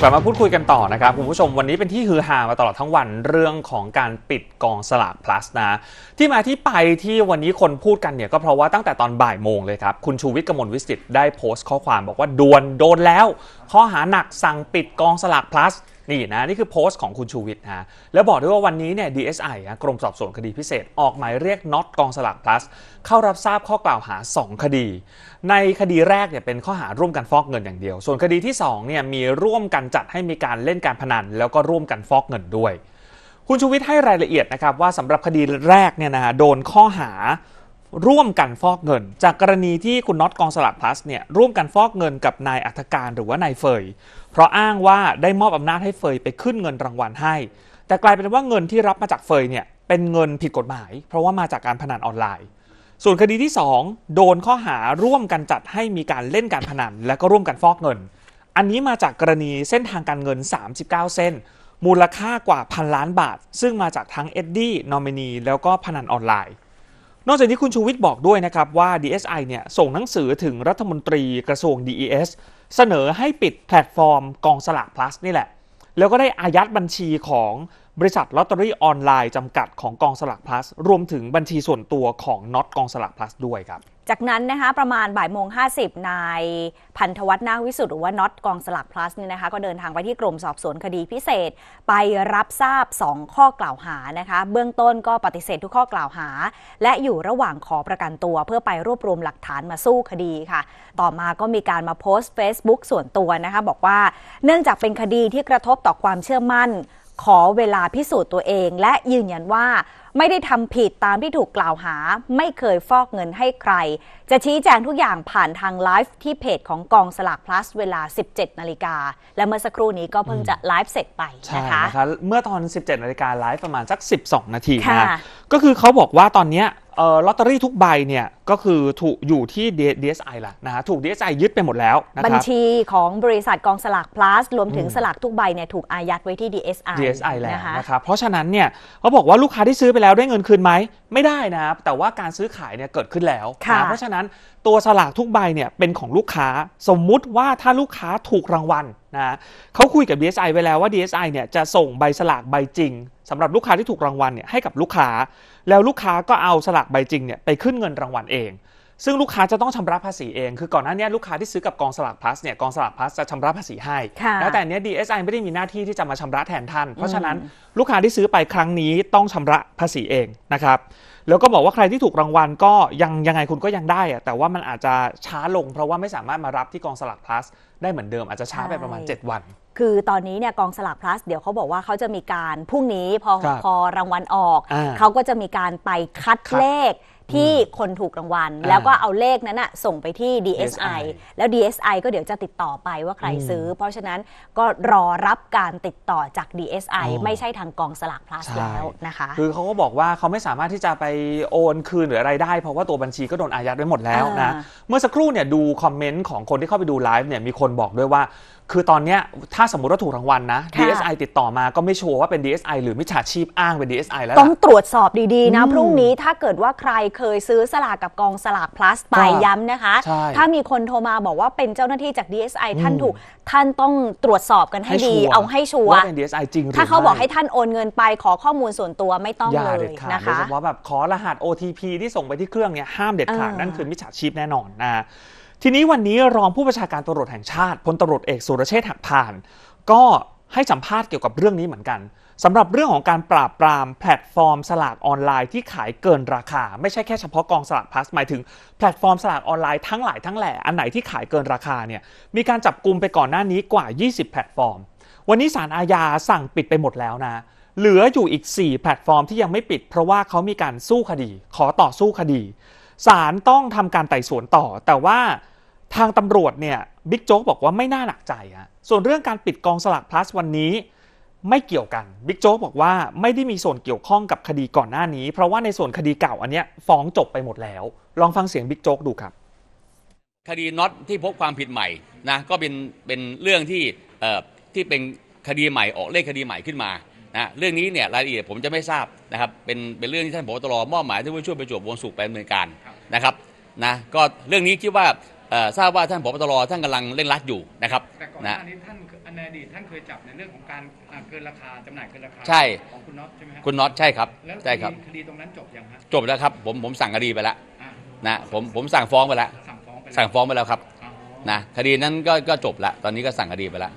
กลับมาพูดคุยกันต่อนะครับคุณผู้ชมวันนี้เป็นที่ฮือฮามาตลอดทั้งวันเรื่องของการปิดกองสลาก plus นะที่มาที่ไปที่วันนี้คนพูดกันเนี่ยก็เพราะว่าตั้งแต่ตอนบ่ายโมงเลยครับคุณชูวิทย์กมลวิสิตได้โพสต์ข้อความบอกว่าดวนโดนแล้ว ข้อหาหนักสั่งปิดกองสลาก plus นี่นะ นี่คือโพสต์ของคุณชูวิทย์นะแล้วบอกด้วยว่าวันนี้เนี่ย DSI กรมสอบสวนคดีพิเศษ ออกหมายเรียกน็อตกองสลักพลัสเข้ารับทราบข้อกล่าวหา 2 คดี ในคดีแรกเนี่ยเป็นข้อหาร่วมกันฟอกเงินอย่างเดียว ส่วนคดีที่2เนี่ยมีร่วมกันจัดให้มีการเล่นการพนัน แล้วก็ร่วมกันฟอกเงินด้วย คุณชูวิทย์ให้รายละเอียดนะครับว่าสำหรับคดีแรกเนี่ยนะโดนข้อหาร่วมกันฟอกเงิน จากกรณีที่คุณน็อตกองสลักพลัสเนี่ยร่วมกันฟอกเงินกับนายอัธการหรือว่านายเฟย เพราะอ้างว่าได้มอบอำนาจให้เฟยไปขึ้นเงินรางวัลให้ แต่กลายเป็นว่าเงินที่รับมาจากเฟยเนี่ยเป็นเงินผิดกฎหมาย เพราะว่ามาจากการพนันออนไลน์ ส่วนคดีที่ 2 โดนข้อหาร่วมกันจัดให้มีการเล่นการพนัน และก็ร่วมกันฟอกเงิน อันนี้มาจากกรณีเส้นทางการเงิน 39 เส้น มูลค่ากว่าพันล้านบาทซึ่งมาจากทั้งเอ็ดดี้นอมินีแล้วก็พนันออนไลน์นอกจากนี้คุณชูวิทย์บอกด้วยนะครับว่า DSI เนี่ยส่งหนังสือถึงรัฐมนตรีกระทรวง DES เสนอให้ปิดแพลตฟอร์มกองสลาก plus นี่แหละ แล้วก็ได้อายัดบัญชีของบริษัทลอตเตอรี่ออนไลน์จำกัดของกองสลักพลัส รวมถึงบัญชีส่วนตัวของน็อตกองสลักพลัสด้วยครับ จากนั้นนะคะประมาณบ่ายโมง 50นาย พันธวัฒน์นาวิสุทธ์หรือว่าน็อตกองสลักพลัสเนี่ยนะคะก็เดินทางไปที่กรมสอบสวนคดีพิเศษไปรับทราบ 2 ข้อกล่าวหานะคะ เบื้องต้นก็ปฏิเสธทุกข้อกล่าวหา และอยู่ระหว่างขอประกันตัวเพื่อไปรวบรวมหลักฐานมาสู้คดีค่ะต่อมาก็มีการมาโพสต์ Facebook ส่วนตัวนะคะบอกว่าเนื่องจากเป็นคดีที่กระทบต่อความเชื่อมั่นขอเวลาพิสูจน์ตัวเองและยืนยันว่าไม่ได้ทำผิดตามที่ถูกกล่าวหา ไม่เคยฟอกเงินให้ใคร จะชี้แจงทุกอย่างผ่านทางไลฟ์ที่เพจของกองสลากพลัสเวลา 17 นาฬิกา และเมื่อสักครู่นี้ก็เพิ่งจะไลฟ์เสร็จไปนะคะนะคะเมื่อตอน 17 นาฬิกาไลฟ์ประมาณสัก 12 นาทีนะก็คือเขาบอกว่าตอนนี้ลอตเตอรี่ทุกใบเนี่ยก็คือถูกอยู่ที่ DSI ละนะฮะ ถูก DSI ยึดไปหมดแล้วนะครับบัญชีของบริษัทกองสลาก plus รวมถึงสลากทุกใบเนี่ยถูกอายัดไว้ที่ DSI DSI แล้วนะคะ เพราะฉะนั้นเนี่ยเขาบอกว่าลูกค้าที่ซื้อไปแล้วแล้วได้เงินคืนไหมไม่ได้นะครับแต่ว่าการซื้อขายเนี่ยเกิดขึ้นแล้วนะเพราะฉะนั้นตัวสลากทุกใบเนี่ยเป็นของลูกค้าสมมุติว่าถ้าลูกค้าถูกรางวัลนะเขาคุยกับ DSI ไว้แล้วว่า DSI เนี่ยจะส่งใบสลากใบจริงสำหรับลูกค้าที่ถูกรางวัลเนี่ยให้กับลูกค้า แล้วลูกค้าก็เอาสลากใบจริงเนี่ยไปขึ้นเงินรางวัลเองซึ่งลูกค้าจะต้องชำระภาษีเอง คือก่อนหน้านี้ลูกค้าที่ซื้อกับกองสลากพลัสเนี่ย กองสลากพลัสจะชำระภาษีให้แล้วแต่เนี้ย DSI ไม่ได้มีหน้าที่ที่จะมาชำระแทนท่าน เพราะฉะนั้นลูกค้าที่ซื้อไปครั้งนี้ต้องชำระภาษีเองนะครับแล้วก็บอกว่าใครที่ถูกรางวัลก็ยังยังไงคุณก็ยังได้อะแต่ว่ามันอาจจะช้าลง เพราะว่าไม่สามารถมารับที่กองสลัก plus ได้เหมือนเดิมอาจจะช้าไปประมาณ 7 วัน คือตอนนี้เนี่ยกองสลักพลัสเดี๋ยวเขาบอกว่าเขาจะมีการพรุ่งนี้พอพอรางวัลออกเขาก็จะมีการไปคัดเลขที่คนถูกรางวัล แล้วก็เอาเลขนั้นอะส่งไปที่ DSI แล้ว DSI ก็เดี๋ยวจะติดต่อไปว่าใครซื้อ เพราะฉะนั้นก็รอรับการติดต่อจาก DSI ไม่ใช่ทางกองสลากพลัสแล้วนะคะคือเขาก็บอกว่าเขาไม่สามารถที่จะไปโอนคืนหรืออะไรได้เพราะว่าตัวบัญชีก็โดนอายัดไว้หมดแล้วนะเมื่อสักครู่เนี่ยดูคอมเมนต์ของคนที่เข้าไปดูไลฟ์เนี่ยมีคนบอกด้วยว่าคือตอนนี้ถ้าสมมติว่าถูกรางวัลนะ DSI ติดต่อมา ก็ไม่โชว์ว่าเป็น DSI หรือมิจฉาชีพอ้างเป็น DSI แล้ว ต้องตรวจสอบดีๆ นะ พรุ่งนี้ถ้าเกิดว่าใครเคยซื้อสลากกับกองสลากพลัสไปย้ำนะคะ ถ้ามีคนโทรมาบอกว่าเป็นเจ้าหน้าที่จาก DSI ท่านถูก ท่านต้องตรวจสอบกันให้ใหดี เอาให้ชัวร์ว่าเป็น DSI จริงหรือไม่ถ้าเขาบอกให้ท่านโอนเงินไปขอข้อมูลส่วนตัวไม่ต้องอย่าเลด็ยดขาดนะโดยคะเฉพาะแบบขอรหัส OTP ที่ส่งไปที่เครื่องเนี่ยห้ามเด็ดขาดนั่นคือมิจฉาชีพแน่นอนนะทีนี้วันนี้รองผู้ประชาการตำรวจแห่งชาติพลตำรวจเอกสุรเชษฐ์หักพาน ก็ให้สัมภาษณ์เกี่ยวกับเรื่องนี้เหมือนกันสำหรับเรื่องของการปราบปรามแพลตฟอร์มสลากออนไลน์ที่ขายเกินราคา ไม่ใช่แค่เฉพาะกองสลากพลัสหมายถึงแพลตฟอร์มสลากออนไลน์ทั้งหลายทั้งแหล่อันไหนที่ขายเกินราคาเนี่ยมีการจับกลุ่มไปก่อนหน้านี้กว่า 20 แพลตฟอร์ม วันนี้ศาลอาญาสั่งปิดไปหมดแล้วนะ เหลืออยู่อีก 4 แพลตฟอร์มที่ยังไม่ปิด เพราะว่าเขามีการสู้คดี ขอต่อสู้คดีศาลต้องทำการไต่สวนต่อ แต่ว่าทางตำรวจเนี่ยบิ๊กโจ๊กบอกว่าไม่น่าหนักใจฮะส่วนเรื่องการปิดกองสลักพลัสวันนี้ไม่เกี่ยวกันบิ๊กโจ๊กบอกว่าไม่ได้มีส่วนเกี่ยวข้องกับคดีก่อนหน้านี้เพราะว่าในส่วนคดีเก่าอันเนี้ยฟ้องจบไปหมดแล้ว ลองฟังเสียงบิ๊กโจ๊กดูครับ คดีน็อตที่พบความผิดใหม่นะก็เป็นเป็นเรื่องที่เอ่อที่เป็นคดีใหม่ออกเลขคดีใหม่ขึ้นมานะเรื่องนี้เนี่ยรายละเอียดผมจะไม่ทราบนะครับเป็นเป็นเรื่องที่ท่านผบตรมอบหมายให้ผู้ช่วยประจวบวงสุขไปดำเนินการนะครับนะก็เรื่องนี้คิดว่าทราบว่าท่านผบตรท่านกำลังเล่นรัดอยู่นะครับแต่ก่อนหน้านี้ท่านอนอดีตท่านเคยจับในเรื่องของการเกินราคาจำหน่ายเกินราคาใช่ของคุณน็อตใช่ไหมครับคุณน็อตใช่ครับแล้วใช่ครับคดีตรงนั้นจบยังฮะจบแล้วครับผมผมสั่งคดีไปแล้วนะผมผมสั่งฟ้องไปแล้วสั่งฟ้องไปแล้วครับนะคดีนั้นก็ก็จบละตอนนี้ก็สั่งคดีไปแล้ว